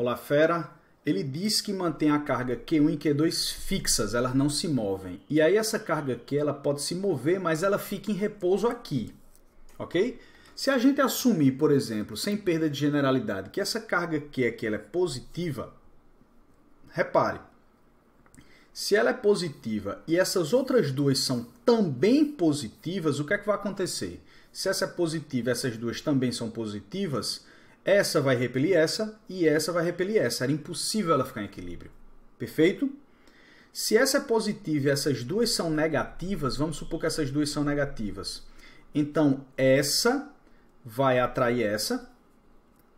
Olá Fera, ele diz que mantém a carga Q1 e Q2 fixas, elas não se movem. E aí essa carga Q ela pode se mover, mas ela fica em repouso aqui, ok? Se a gente assumir, por exemplo, sem perda de generalidade, que essa carga Q aqui ela é positiva, repare, se ela é positiva e essas outras duas são também positivas, o que é que vai acontecer? Se essa é positiva e essas duas também são positivas, essa vai repelir essa e essa vai repelir essa. Era impossível ela ficar em equilíbrio. Perfeito? Se essa é positiva e essas duas são negativas, vamos supor que essas duas são negativas. Então, essa vai atrair essa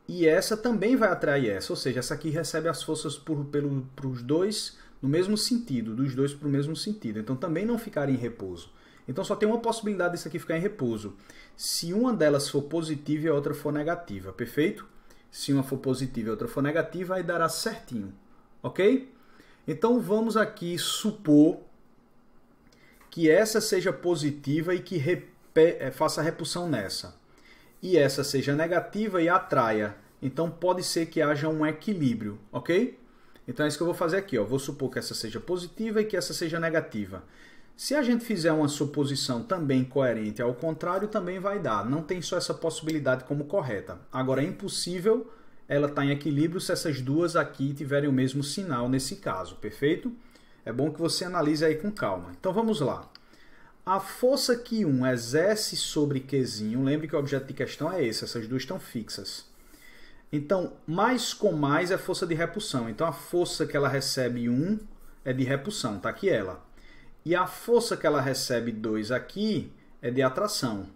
e essa também vai atrair essa. Ou seja, essa aqui recebe as forças por, para os dois no mesmo sentido, dos dois para o mesmo sentido. Então, também não ficar em repouso. Então só tem uma possibilidade disso aqui ficar em repouso. Se uma delas for positiva e a outra for negativa, perfeito? Se uma for positiva e a outra for negativa, aí dará certinho, ok? Então vamos aqui supor que essa seja positiva e que é, faça repulsão nessa. E essa seja negativa e atraia. Então pode ser que haja um equilíbrio, ok? Então é isso que eu vou fazer aqui. Ó. Vou supor que essa seja positiva e que essa seja negativa. Se a gente fizer uma suposição também coerente ao contrário, também vai dar. Não tem só essa possibilidade como correta. Agora, é impossível ela estar tá em equilíbrio se essas duas aqui tiverem o mesmo sinal nesse caso, perfeito? É bom que você analise aí com calma. Então vamos lá. A força que 1 um exerce sobre Q, lembre que o objeto de questão é esse, essas duas estão fixas. Então, mais com mais é força de repulsão. Então, a força que ela recebe 1 um é de repulsão, tá aqui ela. E a força que ela recebe 2 aqui é de atração.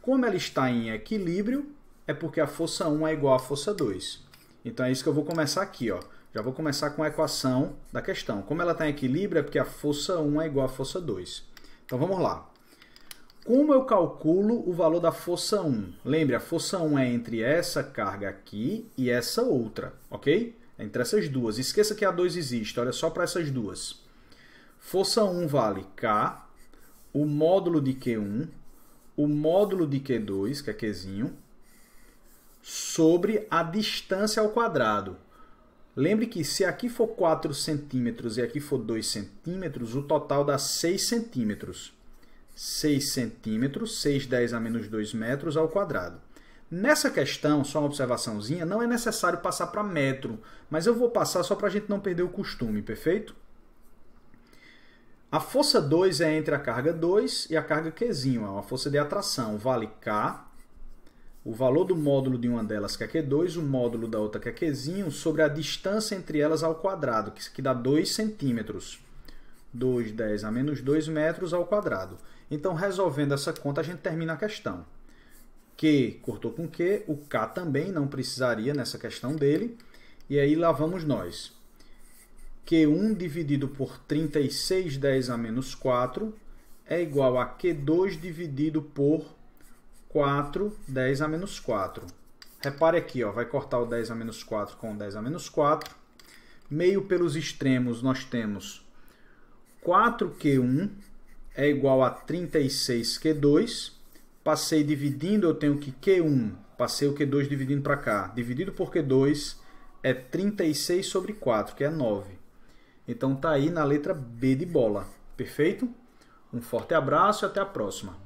Como ela está em equilíbrio, é porque a força 1 é igual à força 2. Então é isso que eu vou começar aqui. Ó. Já vou começar com a equação da questão. Como ela está em equilíbrio, é porque a força 1 é igual à força 2. Então vamos lá. Como eu calculo o valor da força 1? Lembre, a força 1 é entre essa carga aqui e essa outra, ok? É entre essas duas. Esqueça que a 2 existe, olha só para essas duas. Força 1 vale K, o módulo de Q1, o módulo de Q2, que é Qzinho, sobre a distância ao quadrado. Lembre que se aqui for 4 centímetros e aqui for 2 centímetros, o total dá 6 centímetros. 6 centímetros, 6 10 a menos 2 metros ao quadrado. Nessa questão, só uma observaçãozinha, não é necessário passar para metro, mas eu vou passar só para a gente não perder o costume, perfeito? A força 2 é entre a carga 2 e a carga Q, é uma força de atração, vale K, o valor do módulo de uma delas que é Q2, o módulo da outra que é Q, sobre a distância entre elas ao quadrado, que dá 2 centímetros. 2, 10 a menos 2 metros ao quadrado. Então, resolvendo essa conta, a gente termina a questão. Q cortou com Q, o K também não precisaria nessa questão dele. E aí lá vamos nós. Q1 dividido por 36 10 a menos 4 é igual a Q2 dividido por 4 10 a menos 4. Repare aqui, ó, vai cortar o 10 a menos 4 com o 10 a menos 4. Meio pelos extremos nós temos 4Q1 é igual a 36Q2. Passei dividindo, eu tenho que Q1, passei o Q2 dividindo para cá. Dividido por Q2 é 36 sobre 4, que é 9. Então tá aí na letra B de bola. Perfeito? Um forte abraço e até a próxima.